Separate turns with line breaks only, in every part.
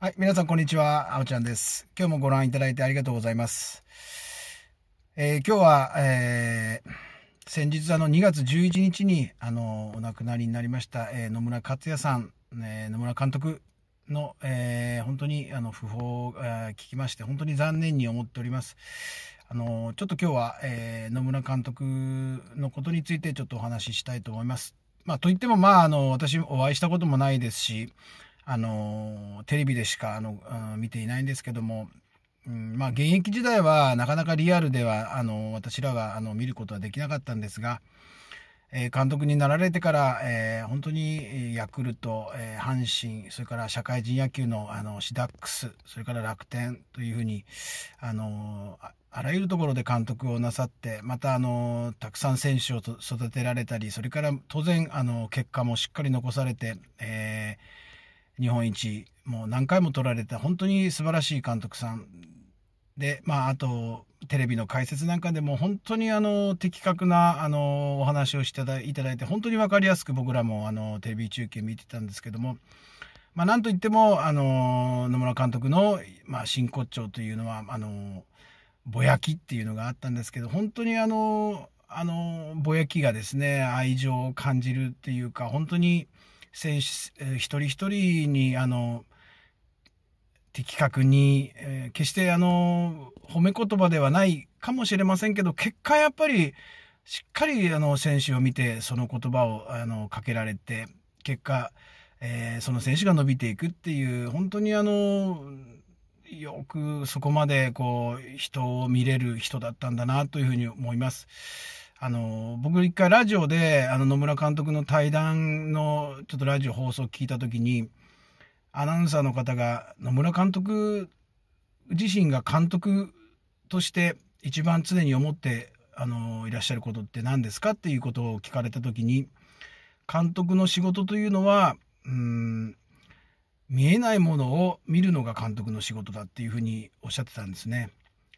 はい、皆さんこんにちは、あおちゃんです。今日もご覧いただいてありがとうございます。えー、今日は、えー、先日あの2月11日にあのお亡くなりになりました、えー、野村克也さん、え野村監督の、え本当にあの訃報を、え聞きまして本当に残念に思っております。あのちょっと今日は、え野村監督のことについてちょっとお話ししたいと思います。まあ、といってもまああの私お会いしたこともないですしあのテレビでしかあの見ていないんですけども、うんまあ、現役時代はなかなかリアルではあの私らはあの見ることはできなかったんですが、え監督になられてから、えー、本当にヤクルト、えー、阪神それから社会人野球のあのシダックスそれから楽天というふうにあのあらゆるところで監督をなさってまたあのたくさん選手を育てられたりそれから当然あの結果もしっかり残されて、えー日本一、もう何回も取られた、本当に素晴らしい監督さんで、まあ、あと、テレビの解説なんかでも本当にあの的確なあのお話をしていただいて本当に分かりやすく僕らもあのテレビ中継見てたんですけども、まあ、なんといってもあの野村監督の、まあ、真骨頂というのはあのぼやきっていうのがあったんですけど本当にあのあのぼやきがですね愛情を感じるっていうか本当に。選手一人一人にあの的確に、えー、決してあの褒め言葉ではないかもしれませんけど結果やっぱりしっかりあの選手を見てその言葉をあのかけられて結果、えー、その選手が伸びていくっていう本当にあのよくそこまでこう人を見れる人だったんだなというふうに思います。あの、僕一回ラジオで、あの、野村監督の対談の、ちょっとラジオ放送聞いた時に、アナウンサーの方が、野村監督自身が監督として一番常に思って、あの、いらっしゃることって何ですかっていうことを聞かれた時に、監督の仕事というのは、うん、見えないものを見るのが監督の仕事だっていうふうにおっしゃってたんですね。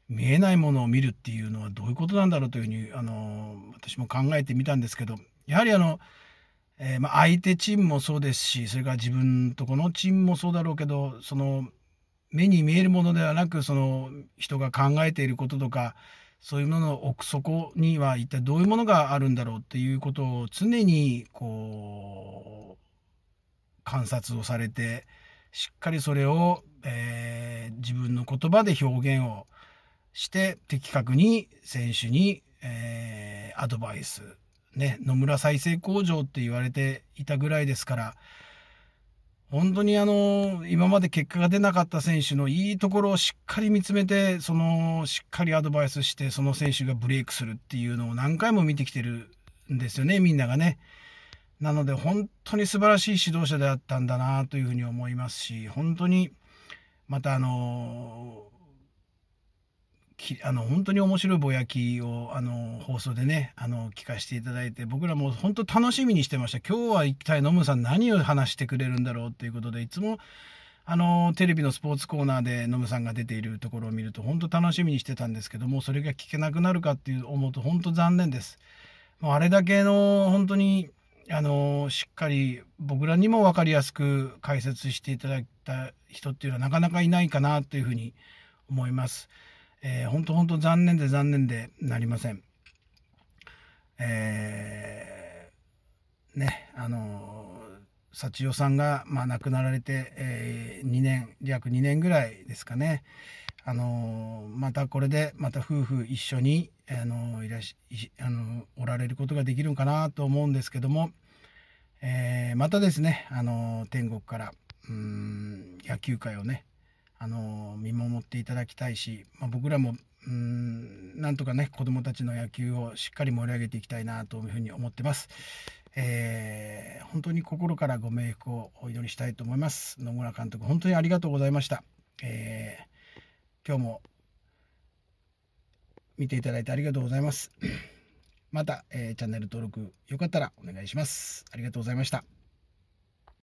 見えないものを見るっていうのはどういうことなんだろうというふうにあの私も考えてみたんですけどやはりあの、えー、まあ、相手チームもそうですしそれから自分とこのチームもそうだろうけどその目に見えるものではなくその人が考えていることとかそういうものの奥底には一体どういうものがあるんだろうっていうことを常にこう観察をされてしっかりそれを、えー、自分の言葉で表現をして的確に選手に、えー、アドバイス、ね、野村再生工場って言われていたぐらいですから、本当にあの、今まで結果が出なかった選手のいいところをしっかり見つめて、その、しっかりアドバイスして、その選手がブレイクするっていうのを何回も見てきてるんですよね、みんながね。なので、本当に素晴らしい指導者であったんだなというふうに思いますし、本当に、またあのーきあの本当に面白いぼやきをあの放送でねあの聞かせていただいて僕らも本当楽しみにしてました今日は一体ノムさん何を話してくれるんだろうということでいつもあのテレビのスポーツコーナーでノムさんが出ているところを見ると本当楽しみにしてたんですけどもそれが聞けなくなるかっていう思うと本当残念です。もうあれだけの本当にあのしっかり僕らにも分かりやすく解説していただいた人っていうのはなかなかいないかなというふうに思います。えー、本当本当残念で残念でなりません。えー、ね、あのー、幸代さんが、まあ、亡くなられて、えー、2年、約2年ぐらいですかね。あのー、またこれで、また夫婦一緒に、あのー、いらし、あのおられることができるんかなと思うんですけども、えまたですね、あの天国から、うん、野球界をね、あの見守っていただきたいし、まあ、僕らもうんなんとかね子どもたちの野球をしっかり盛り上げていきたいなというふうに思ってます。えー、本当に心からご冥福をお祈りしたいと思います。野村監督、本当にありがとうございました。えー、今日も見ていただいてありがとうございます。また、えー、チャンネル登録よかったらお願いします。ありがとうございました。